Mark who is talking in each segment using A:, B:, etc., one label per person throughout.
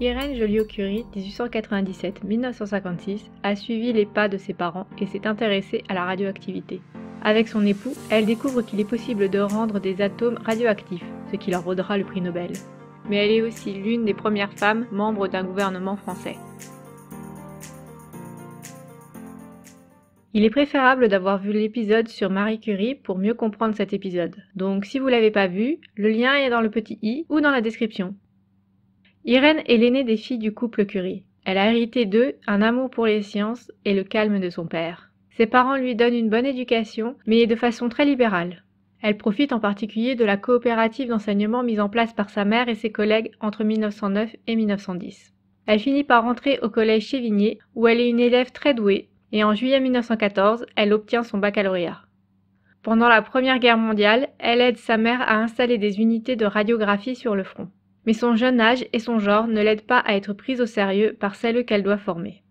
A: Irène Joliot-Curie, 1897-1956, a suivi les pas de ses parents et s'est intéressée à la radioactivité. Avec son époux, elle découvre qu'il est possible de rendre des atomes radioactifs, ce qui leur vaudra le prix Nobel. Mais elle est aussi l'une des premières femmes membres d'un gouvernement français. Il est préférable d'avoir vu l'épisode sur Marie Curie pour mieux comprendre cet épisode. Donc si vous l'avez pas vu, le lien est dans le petit i ou dans la description. Irène est l'aînée des filles du couple Curie. Elle a hérité d'eux un amour pour les sciences et le calme de son père. Ses parents lui donnent une bonne éducation, mais de façon très libérale. Elle profite en particulier de la coopérative d'enseignement mise en place par sa mère et ses collègues entre 1909 et 1910. Elle finit par rentrer au collège Chevigné, où elle est une élève très douée, et en juillet 1914, elle obtient son baccalauréat. Pendant la Première Guerre mondiale, elle aide sa mère à installer des unités de radiographie sur le front mais son jeune âge et son genre ne l'aident pas à être prise au sérieux par celle qu'elle doit former.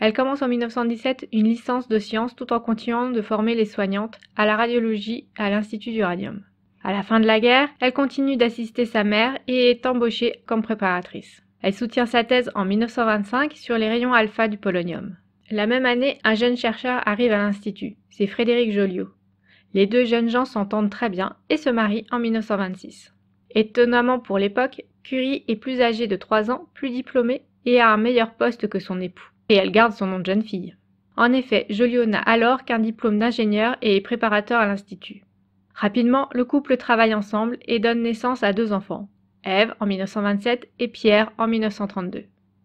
A: Elle commence en 1917 une licence de sciences tout en continuant de former les soignantes à la radiologie à l'Institut d'Uranium. Radium. À la fin de la guerre, elle continue d'assister sa mère et est embauchée comme préparatrice. Elle soutient sa thèse en 1925 sur les rayons alpha du polonium. La même année, un jeune chercheur arrive à l'Institut, c'est Frédéric Joliot. Les deux jeunes gens s'entendent très bien et se marient en 1926. Étonnamment pour l'époque, Curie est plus âgée de 3 ans, plus diplômée et a un meilleur poste que son époux. Et elle garde son nom de jeune fille. En effet, Joliot n'a alors qu'un diplôme d'ingénieur et est préparateur à l'Institut. Rapidement, le couple travaille ensemble et donne naissance à deux enfants, Ève en 1927 et Pierre en 1932.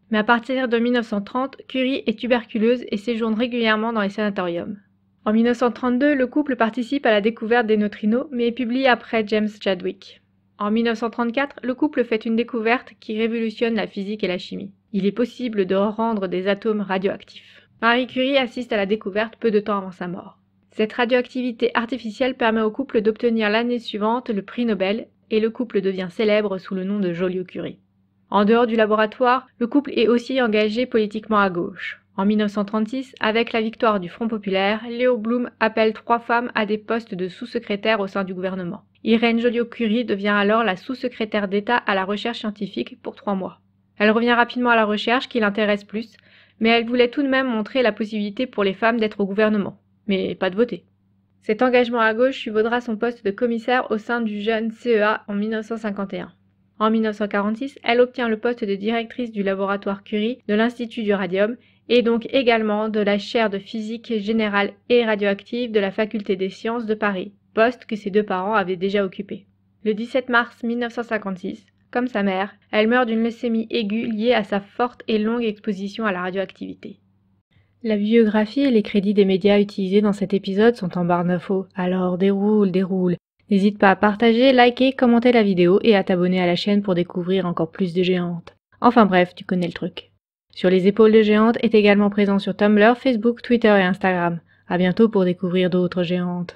A: Mais à partir de 1930, Curie est tuberculeuse et séjourne régulièrement dans les sanatoriums. En 1932, le couple participe à la découverte des neutrinos, mais est publié après James Chadwick. En 1934, le couple fait une découverte qui révolutionne la physique et la chimie. Il est possible de rendre des atomes radioactifs. Marie Curie assiste à la découverte peu de temps avant sa mort. Cette radioactivité artificielle permet au couple d'obtenir l'année suivante le prix Nobel et le couple devient célèbre sous le nom de Joliot-Curie. En dehors du laboratoire, le couple est aussi engagé politiquement à gauche. En 1936, avec la victoire du Front populaire, Léo Blum appelle trois femmes à des postes de sous secrétaire au sein du gouvernement. Irène Joliot-Curie devient alors la sous-secrétaire d'État à la recherche scientifique pour trois mois. Elle revient rapidement à la recherche qui l'intéresse plus, mais elle voulait tout de même montrer la possibilité pour les femmes d'être au gouvernement, mais pas de voter. Cet engagement à gauche lui vaudra son poste de commissaire au sein du jeune CEA en 1951. En 1946, elle obtient le poste de directrice du laboratoire Curie de l'Institut du Radium et donc également de la chaire de physique générale et radioactive de la faculté des sciences de Paris, poste que ses deux parents avaient déjà occupé. Le 17 mars 1956, comme sa mère, elle meurt d'une leucémie aiguë liée à sa forte et longue exposition à la radioactivité. La biographie et les crédits des médias utilisés dans cet épisode sont en barre d'infos, alors déroule, déroule. N'hésite pas à partager, liker, commenter la vidéo et à t'abonner à la chaîne pour découvrir encore plus de géantes. Enfin bref, tu connais le truc. Sur les épaules de géantes est également présent sur Tumblr, Facebook, Twitter et Instagram. À bientôt pour découvrir d'autres géantes.